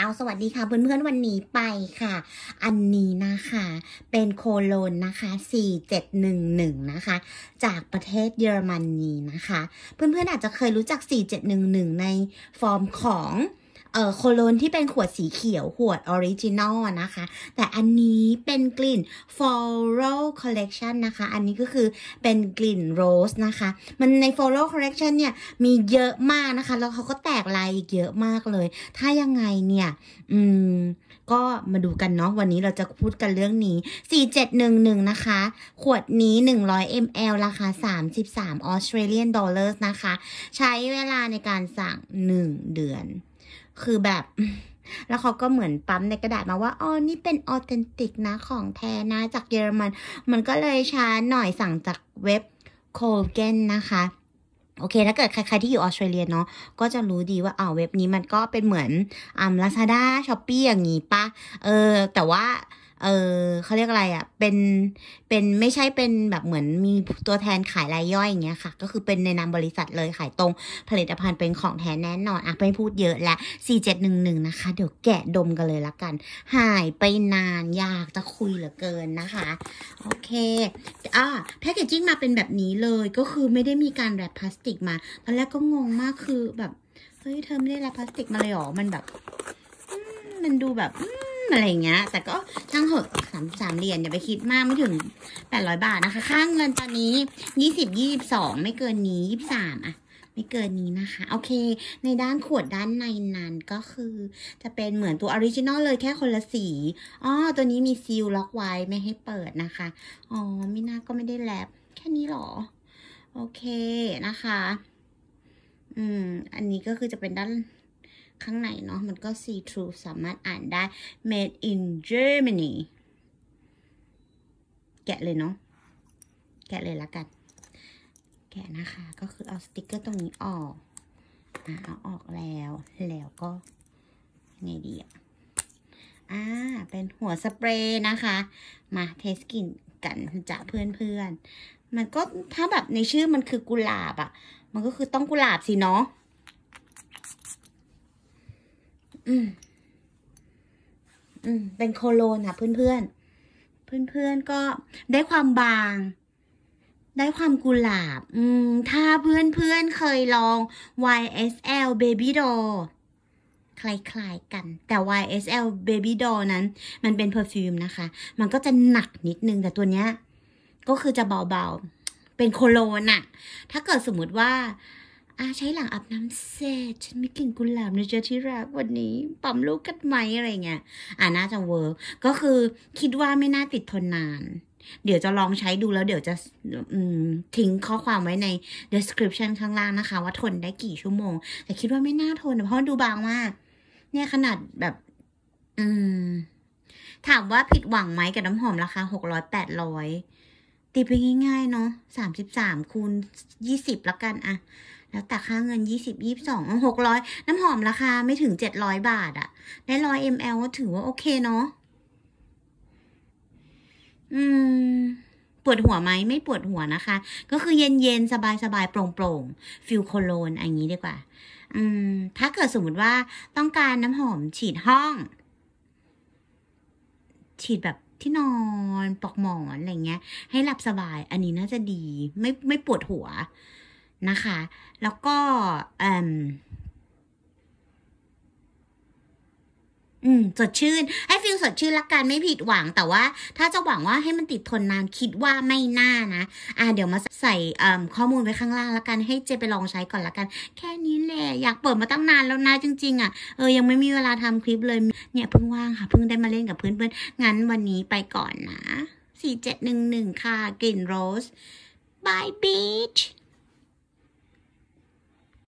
เอาสวัสดีค่ะ เพื่อนๆวันนี้ไปค่ะ อันนี้นะคะ เป็นโคโลนนะคะ 4711 นะคะ จากประเทศเยอรมนนีนะคะ เพื่อนๆ อาจจะเคยรู้จัก 4711 ในฟอร์มของเอ่อโคโลนที่เป็นขวดสีเขียวขวดออริจินอลนะคะ แต่อันนี้เป็นกลิ่น floral collection นะคะ อันนี้ก็คือเป็นกลิ่นโรสนะคะ มันใน floral collection เนี่ย มีเยอะมากนะคะ แล้วเขาก็แตกลายอีกเยอะมากเลย ถ้ายังไงเนี่ย อืม ก็มาดูกันเนาะ วันนี้เราจะพูดกันเรื่องนี้ 4711 นะคะ ขวดนี้ 100 ml ราคา 33 Australian dollars นะคะ ใช้เวลาในการสั่ง 1 เดือนคือแบบ แล้วเขาก็เหมือนปั๊มในกระดาษมาว่า อ๋อ นี่เป็นออเทนติกนะของแท้นะ จากเยอรมัน มันก็เลยช้าหน่อยสั่งจากเว็บโคเกนนะคะ โอเค ถ้าเกิดใคร ๆ ที่อยู่ออสเตรเลียเนาะก็จะรู้ดีว่าอาเว็บนี้มันก็เป็นเหมือนอัมลาซาด้าช้อปปี้อย่างงี้ปะเออ แต่ว่าเออเขาเรียกอะไรอะ่ะเป็นเป็นไม่ใช่เป็นแบบเหมือนมีตัวแทนขาย รายย่อยอย่างเงี้ย ค่ะ ก็คือเป็นในนามบริษัทเลยขายตรงผลิตภัณฑ์เป็นของแท้แน่นอน อ่ะไม่พูดเยอะละ4711 นะคะ เดี๋ยวแกะดมกันเลยละกัน หายไปนานอยากจะคุยเหลือเกินนะคะ โอเคอ่าแพคเกจจิ้งมาเป็นแบบนี้เลยก็คือไม่ได้มีการแรปพลาสติกมา ตอนแรกก็งงมากคือแบบเฮ้ยเธอไม่ได้แรปพลาสติกมาเลยหรอมันแบบมันดูแบบอะไรเงี้ยแต่ก็ช่างเหอะสามสามเหรียญอย่าไปคิดมากไม่ถึงแปดร้อยบาทนะคะค่างเงินตอนนี้ยี่สิบยี่สิบสองไม่เกินนี้ยี่สิบสามอะไม่เกินนี้นะคะ โอเค ในด้านขวดด้านในนั้นก็คือ จะเป็นเหมือนตัวออริจินอลเลยแค่คนละสีอ๋อตัวนี้มีซีลล็อกไว้ไม่ให้เปิดนะคะ อ๋อมิน่าก็ไม่ได้แลบแค่นี้หรอ โอเคนะคะ อืม อันนี้ก็คือจะเป็นด้านข้างในเนาะมันก็ see through สามารถอ่านได้ made in Germany แกะเลยเนาะแกะเลยละกัน แกะนะคะก็คือเอาสติกเกอร์ตรงนี้ออกอเอาออกแล้วแล้วก็ไงดีอ่ะอ่า เป็นหัวสเปรย์นะคะ มาเทสกินกันจะเพื่อนเพื่อน มันก็ถ้าแบบในชื่อมันคือกุหลาบอะ่ะมันก็คือต้องกุหลาบสิเนาะอืม อืม เป็นโคโลนอ่ะเพื่อนเพื่อน เพื่อนเพื่อนก็ได้ความบาง ได้ความกุหลาบ อืม ถ้าเพื่อนเพื่อนเคยลอง YSL Baby Doll คล้ายๆกัน แต่ YSL Baby Doll นั้น มันเป็นเพอร์ฟิวมนะคะ มันก็จะหนักนิดนึง แต่ตัวเนี้ย ก็คือจะเบาๆ เป็นโคโลนอะถ้าเกิดสมมติว่าอาใช้หลังอาบน้ำเสร็จฉันมีกลิ่นกุหลาบในเจอที่รักวันนี้ปั๊มลูกกันไหมอะไรเงี้ยอ่าน่าจะเวิร์กก็คือคิดว่าไม่น่าติดทนนาน เดี๋ยวจะลองใช้ดูแล้วเดี๋ยวจะทิ้งข้อความไว้ใน description ข้างล่างนะคะว่าทนได้กี่ชั่วโมง แต่คิดว่าไม่น่าทน เพราะดูบางมาก เนี่ยขนาดแบบ อืม ถามว่าผิดหวังไหมกับน้ำหอมราคาหกร้อยแปดร้อยตีไปง่ายๆเนาะสามสิบสามคูณยี่สิบละกันอะแล้วแต่ค่าเงินยี่สิบยี่สองหกร้อยน้ำหอมราคาไม่ถึงเจ็ดร้อยบาทอะได้ร้อยมลก็ถือว่าโอเคเนาะ อืม ปวดหัวไหม ไม่ปวดหัวนะคะ ก็คือเย็นเย็นสบายสบายโปร่งโปร่ง ฟิลโคโลนอย่างนี้ดีกว่า อืม ถ้าเกิดสมมติว่าต้องการน้ำหอมฉีดห้อง ฉีดแบบที่นอนปลอกหมอนอะไรเงี้ย ให้หลับสบาย อันนี้น่าจะดี ไม่ไม่ปวดหัวนะคะ แล้วก็อืมสดชื่น ให้ฟิลสดชื่นละกันไม่ผิดหวังแต่ว่าถ้าจะหวังว่าให้มันติดทนนานคิดว่าไม่น่านะ อ่าเดี๋ยวมาใส่ข้อมูลไว้ข้างล่างละกัน ให้เจไปลองใช้ก่อนละกัน แค่นี้แหละอยากเปิดมาตั้งนานแล้วนะจริงๆอ่ะเออยังไม่มีเวลาทำคลิปเลยเนี่ยเพิ่งว่างค่ะเพิ่งได้มาเล่นกับเพื่อนๆงั้นวันนี้ไปก่อนนะสี่เจ็ดหนึ่งหนึ่งค่ะกลิ่นโรสบายบีช